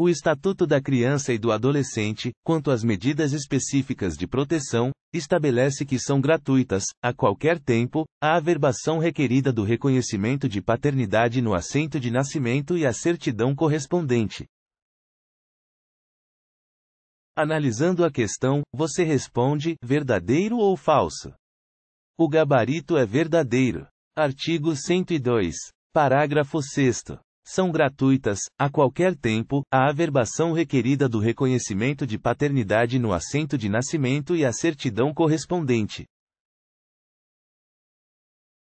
o Estatuto da Criança e do Adolescente, quanto às medidas específicas de proteção, estabelece que são gratuitas, a qualquer tempo, a averbação requerida do reconhecimento de paternidade no assento de nascimento e a certidão correspondente. Analisando a questão, você responde: verdadeiro ou falso? O gabarito é verdadeiro. Artigo 102. Parágrafo 6 são gratuitas, a qualquer tempo, a averbação requerida do reconhecimento de paternidade no assento de nascimento e a certidão correspondente.